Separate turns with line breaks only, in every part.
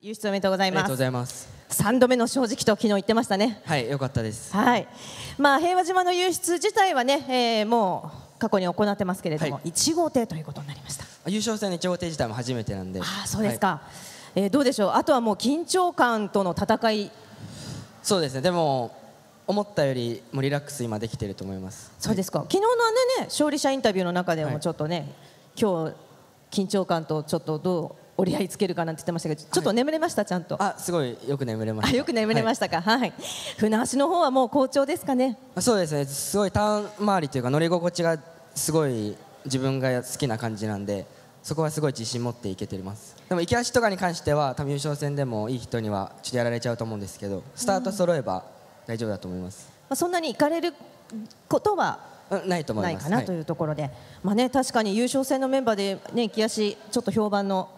優勝お
めでとうございます。ありがとうございます。三度目の正直と昨日言ってましたね。
はい、良かったです。は
い。まあ平和島の輸出自体はね、えー、もう過去に行ってますけれども、はい、号艇ということになり
ました。優勝戦の一号艇自体も初めてなんで。あ、あ、そうですか。
はい、えー、どうでしょう。あとはもう緊張感との戦い。
そうですね。でも思ったよりもリラックス今できてると思います。
そうですか。はい、昨日のあね勝利者インタビューの中でもちょっとね、はい、今日緊張感とちょっとどう。折り合いつけるかなんて言ってましたけど、ちょっと眠れました、ちゃんと。あ、
すごいよく眠れました。よく眠れま
したか、はい。船橋の方はもう好調ですかね。
そうですね。すごいターン周りというか乗り心地がすごい自分が好きな感じなんで、そこはすごい自信持っていけてます。でも池橋とかに関しては多分優勝戦でもいい人にはちょっとやられちゃうと思うんですけど、スタート揃えば大丈夫だと思います。
まあそんなに行かれることは
ないと思います。ないかなという
ところで、はい、まあね確かに優勝戦のメンバーでね木足ちょっと評判の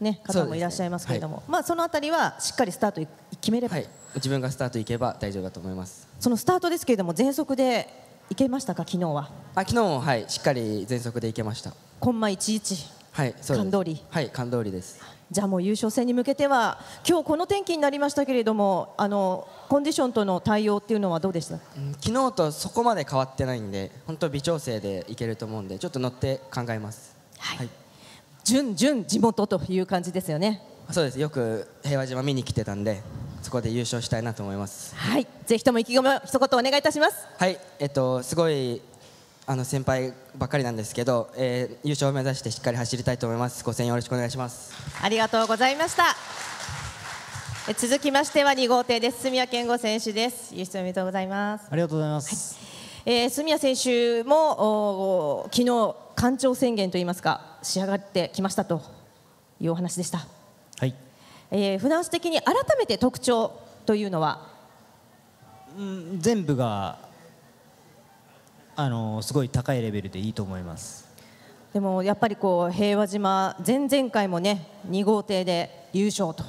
ね、方もいらっしゃいますけれども、そ、ねはい、まあ、その辺りはしっかりスタート決めれば、はい、
自分がスタートいけば大丈夫だと思います
そのスタートですけれども全速
でいけましたか昨日はあ昨日も、はい、しっかり全速でいけましたコンマ11、はい、そう感通りはい感通りですじゃあもう優勝戦に向けては今日この天
気になりましたけれどもあのコンディションとの対応っていうのはどうでした、
昨日とそこまで変わってないんで本当微調整でいけると思うんでちょっと乗って考えますはい、はい
準準地元という感じですよね
そうですよく平和島見に来てたんでそこで優勝したいなと思います
はいぜひとも意気込みを一言お願いいたします
はいえっとすごいあの先輩ばっかりなんですけど、えー、優勝を目指してしっかり走りたいと思いますご声援よろしくお願いします
ありがとうございましたえ続きましては2号艇です住谷健吾選手です優勝おめでとうございます
ありがとうございます、
はい、えー、住谷選手もお昨日官庁宣言といいますか仕上がってきましたというお話でした、はいえー、フランス的に改めて特徴というのは、
うん、全部があのすごい高いレベルでいいと思います
でもやっぱりこう平和島前々回もね2号艇で優勝と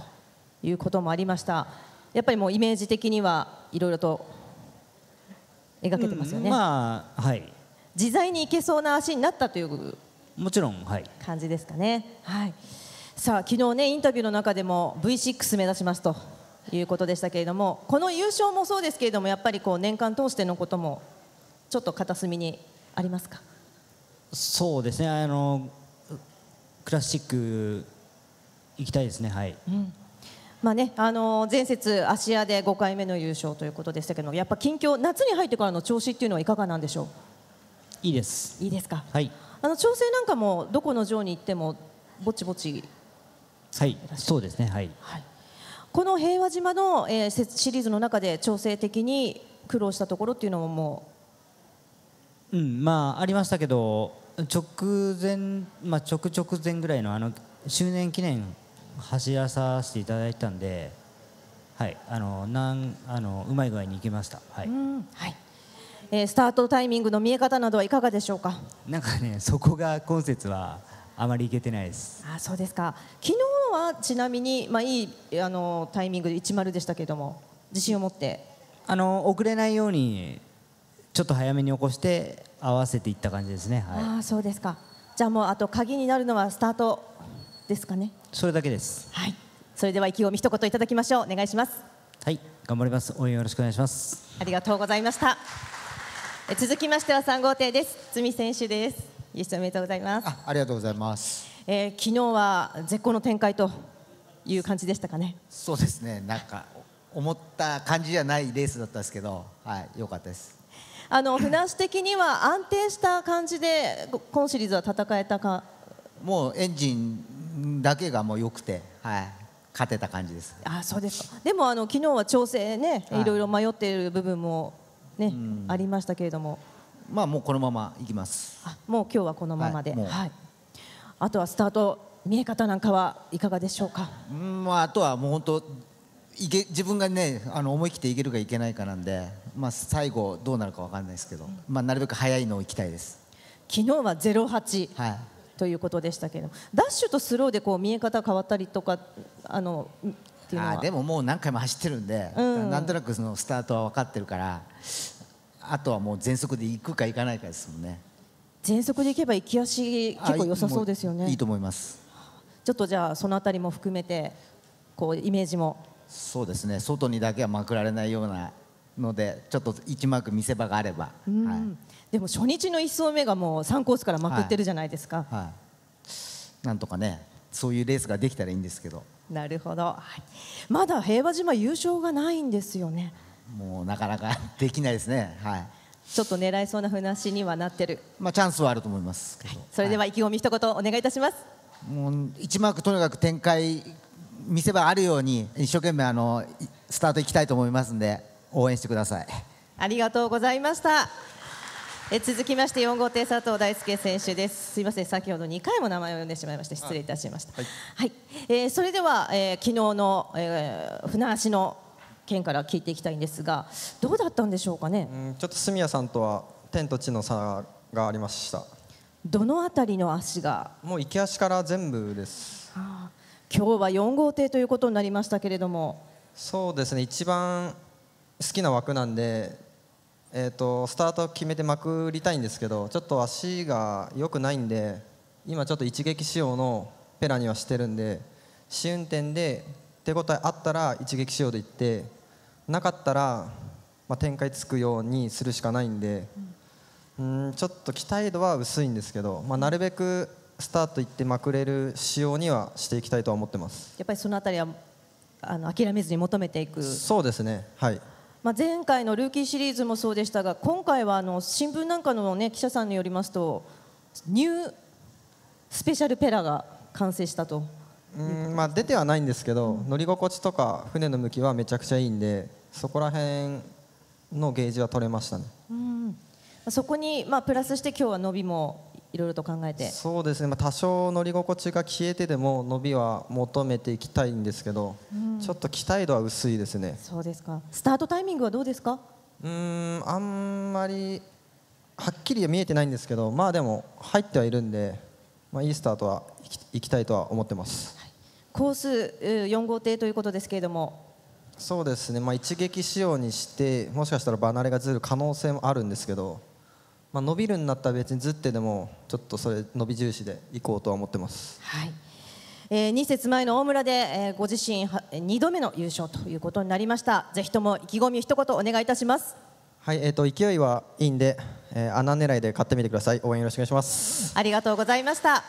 いうこともありましたやっぱりもうイメージ的にはいろいろと描けてますよね、うん、まあはい自在にいけそうな足になったというもちろん、はい、感じですかね。はい、さあ昨日ねインタビューの中でも V6 目指しますということでしたけれどもこの優勝もそうですけれどもやっぱりこう年間通してのこともちょっと片隅にありますか
そうですねあのクラシック行きたいですねはい。
うんまあね、あの前節、芦屋で5回目の優勝ということでしたけどやっぱ近況夏に入ってからの調子っていうのはいかがなんでしょういいですいいですか、はい、あの調整なんかもどこの城に行ってもぼちぼち
はいそうですねはい、はい、
この平和島の、えー、シリーズの中で調整的に苦労したところっていうのもも
ううんまあありましたけど直前まあ直直前ぐらいのあの周年記念走らさせていただいたんではいあのなんあのうまい具合にいきましたはい、はい
えー、スタートタイミングの見え方などはいかがでしょうか
なんかねそこが今節はあまりいけてないです
あそうですか昨日はちなみに、まあ、いいあのタイミングで一丸でしたけれども自信を持って
あの遅れないようにちょっと早めに起こして合わせていった感じですね、
はい、あそうですかじゃあもうあと鍵になるのはスタートですかね
それだけですはい
それでは意気込み一言いただきましょうお願いします
はい頑張ります応援よろしくお願いします
ありがとうございました続きましては三号艇です堤選手です優勝おめでとうございますあ
ありがとうございま
す、
えー、昨日は絶好の展開という感じでしたかね
そうですねなんか思った感じじゃないレースだったんですけどはい良かったです
あの船足的には安定した感じで今シリーズは戦えたか
もうエンジンだけがもう良くてはい勝てた感じです
あそうですでもあの昨日は調整ね、い、いろいろ迷っている部分もね、ありましたけれども
まあもうこのままいきますあ
もう今日はこのままで、はい、はい、あとはスタート見え方なんかはいかがでしょうか
うんまああとはもう本当いけ自分がねあの思い切っていけるかいけないかなんで、まあ、最後どうなるか分かんないで
すけど、うん、まあ、なるべく早いのをいきたいです昨日は08、はい、ということでしたけどダッシュとスローでこう見え方変わったりとかあのっていうのはあでもも
う何回も走ってるんで、うん、なんとなくそのスタートは分かってるからあとはもう全速で行くか行かないかですもんね
全速で行けば行き足結構良さそうですよねいいと思いますちょっとじゃあそのあたりも含めてこうイメージも
そうですね外にだけはまくられないようなのでちょっと1マーク見せ場があれば、
うん、はい、でも初日の1走目がもう3コースからまくってるじゃないですか、は
い、はい、なんとかねそういうレースができたらいいんですけど
なるほど、はい、まだ平和島優勝がないんですよね
もうなかなかできないですねはい
ちょっと狙えそうな話にはなってる
まあチャンスはあると思いますけど、は
い、それでは意気込み一言お願いいたします、
もう1マークとにかく展開見せ場あるように一生懸命あのスタートいきたいと思いますんで応援してください
ありがとうございましたえ続きまして4号艇佐藤大輔選手ですすいません先ほど2回も名前を呼んでしまいました失礼いたしましたはい、はい、えー、それでは、えー、昨日の、えー、船足の件から聞いていきたいんですがどうだったんでしょうかねう
んちょっと住谷さんとは天と地の差がありました
どの辺りの足が
もう行き足から全部です、
はあ、今日は4号艇ということになりましたけれども
そうですね一番好きな枠なんでえーと、スタート決めてまくりたいんですけどちょっと足が良くないんで今ちょっと一撃仕様のペラにはしてるんで試運転で手応えあったら一撃仕様でいってなかったら、まあ、展開つくようにするしかないんで、うん、んちょっと期待度は薄いんですけど、まあ、なるべくスタートいってまくれる仕様にはしていきたいとは思ってます
やっぱりそのあたりはあの諦めずに求めていくそ
うですねはい
まあ、前回のルーキーシリーズもそうでしたが今回はあの新聞なんかの、ね、記者さんによりますとニュースペシャルペラが完成したと。
うんまあ、出てはないんですけど、乗り心地とか船の向きはめちゃくちゃいいんでそこら辺のゲージは取れましたね。
うんそこに、まあ、プラスして今日は伸びもいろいろと考えて
そうですね、まあ、多少乗り心地が消えてでも伸びは求めていきたいんですけど、うん、ちょっと期待度は薄いですね
そうですかスタートタイミングはどうですかう
んあんまりはっきり見えてないんですけどまあでも入ってはいるんで、まあ、いいスタートはいきたいとは思ってます、はい、
コース4号艇ということですけれども
そうですね、まあ、一撃仕様にしてもしかしたら離れがずれる可能性もあるんですけどまあ、伸びるんだったら別にずってでもちょっとそれ伸び重視でいこうとは思ってます。はい
えー、2節前の大村で、えー、ご自身2度目の優勝ということになりましたぜひとも意気込み一言お願いいたします
はい、えーと、勢いはいいんで、えー、穴狙いで買ってみてください応援よろしくお願いします
ありがとうございました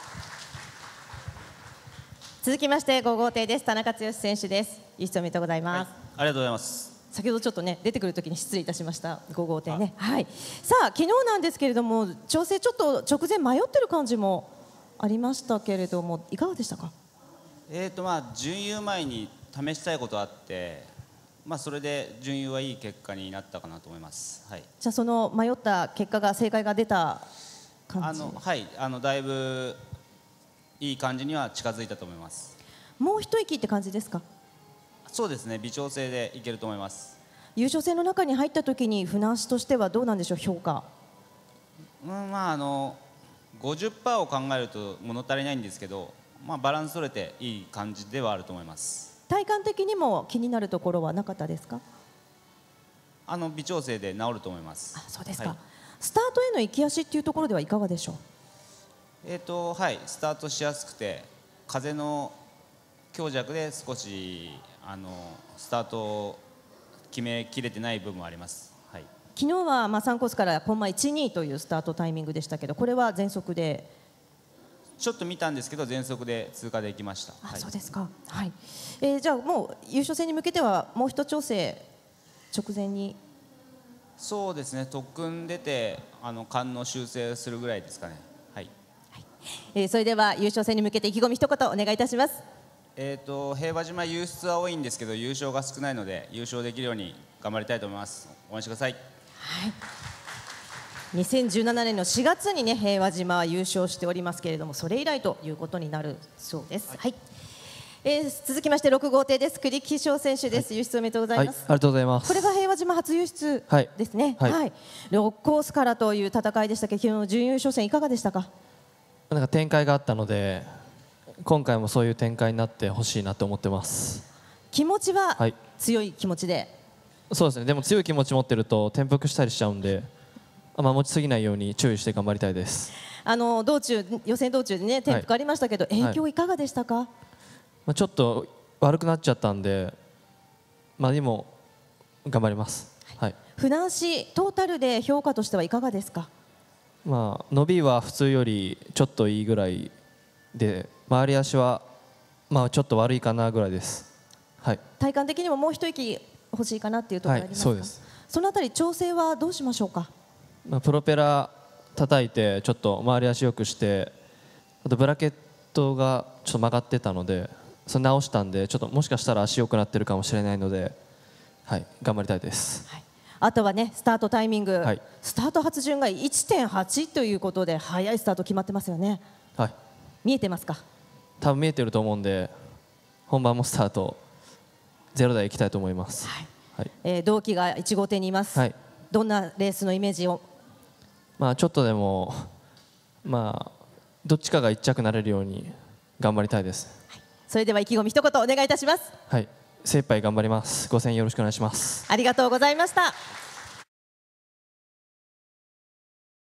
続きまして5号艇です田中剛選手です一緒おめでとうございます、はい、ありがとうございます先ほどちょっとね出てくるときに失礼いたしました5号艇ねはいさあ昨日なんですけれども調整ちょっと直前迷ってる感じもありましたけれどもいかがでしたか
えーとまあ準優前に試したいことあってまあそれで準優はいい結果になったかなと思います、はい、
じゃあその迷った結果が正解が出たあの
はいあのだいぶいい感じには近づいたと思います
もう一息って感じですか
そうですね微調整でいけると思います
優勝戦の中に入った時に船足としてはどうなんでしょう評価、
うん、まああの50%を考えると物足りないんですけど、まあ、バランス取れていい感じではあると思います
体感的にも気になるところはなかったですか
あの微調整で治ると思いますあそうですか、はい、
スタートへの行き足っていうところではいかがでしょう
えっ、ー、とはいスタートしやすくて風の強弱で少しあのスタートを決めきれてない部分はあります。はい、
昨日はまあ3コースからコンマ12というスタートタイミングでしたけどこれは全速で
ちょっと見たんですけど全速で通過できました。あ、はい、そうで
すか。はい。えー、じゃあもう優勝戦に向けてはもう一調整直前に。
そうですね。特訓出てあの勘の修正するぐらいですかね。はい。は
い、えー、それでは優勝戦に向けて意気込み一言お願いいたします。
えーと、平和島優ーは多いんですけど優勝が少ないので優勝できるように頑張りたいと思います応援してください、は
い、2017年の4月にね平和島は優勝しておりますけれどもそれ以来ということになるそうです、はい、はい、えー、続きまして6号艇です栗木翔選手です、はい、輸出おめでとうございます、はい、あ
りがとうございますこれ
が平和島初輸出ですねはい、はい、6コースからという戦いでしたけど昨日準優勝戦いかがでしたか
なんか展開があったので今回もそういう展開になってほしいなと思ってます
気持ちは強い気持ちで、
そうですねでも強い気持ち持ってると転覆したりしちゃうんであんま持ちすぎないように注意して頑張りたいです、
あの道中予選道中でね転覆ありましたけど、い影響いかがでしたか、ま
あ、ちょっと悪くなっちゃったんでまあでも頑張りますはい
フナしトータルで評価としてはいかがですか
まあ伸びは普通よりちょっといいぐらいで周り足は、まあ、ちょっと悪いかなぐらいです、はい、
体感的にももう一息欲しいかなっていうところありますか、はい、そそのあたり調整はどうしましょうか、
まあ、プロペラ叩いてちょっと周り足よくしてあとブラケットがちょっと曲がってたのでそれ直したんでちょっともしかしたら足良くなってるかもしれないので、はい、頑張りたいです。はい
あとはねスタートタイミング、はい、スタート発順が1.8ということで早いスタート決まってますよね。はい、見えてます
か多分見えてると思うんで本番もスタートゼロ台行きたいと思います、はいはい
えー、同期が1号艇にいます、はい、どんなレースのイメージを、
まあ、ちょっとでも、まあ、どっちかが1着なれるように頑張りたいです、は
い、それでは意気込み一言お願いいたします、
はい、精一杯頑張りますご戦よろしくお願いします
ありがとうございました